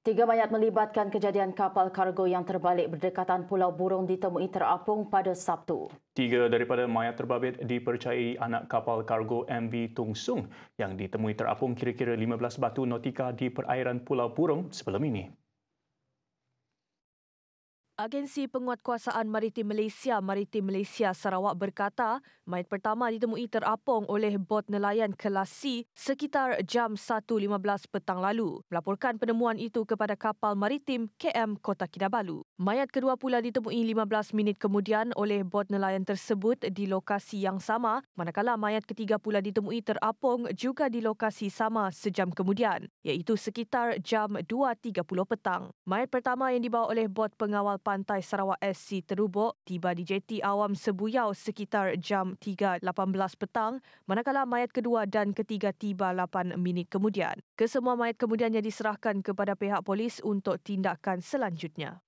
Tiga mayat melibatkan kejadian kapal kargo yang terbalik berdekatan Pulau Burung ditemui terapung pada Sabtu. Tiga daripada mayat terbabit dipercayai anak kapal kargo MV Tung Sung yang ditemui terapung kira-kira 15 batu nautika di perairan Pulau Burung sebelum ini. Agensi Penguatkuasaan Maritim Malaysia Maritim Malaysia Sarawak berkata, mayat pertama ditemui terapung oleh bot nelayan kelas C sekitar jam 1.15 petang lalu. Melaporkan penemuan itu kepada kapal maritim KM Kota Kinabalu. Mayat kedua pula ditemui 15 minit kemudian oleh bot nelayan tersebut di lokasi yang sama, manakala mayat ketiga pula ditemui terapung juga di lokasi sama sejam kemudian, iaitu sekitar jam 2.30 petang. Mayat pertama yang dibawa oleh bot pengawal Pantai Sarawak SC Terubuk tiba di jeti awam Sebuyau sekitar jam 3.18 petang manakala mayat kedua dan ketiga tiba 8 minit kemudian. Kesemua mayat kemudiannya diserahkan kepada pihak polis untuk tindakan selanjutnya.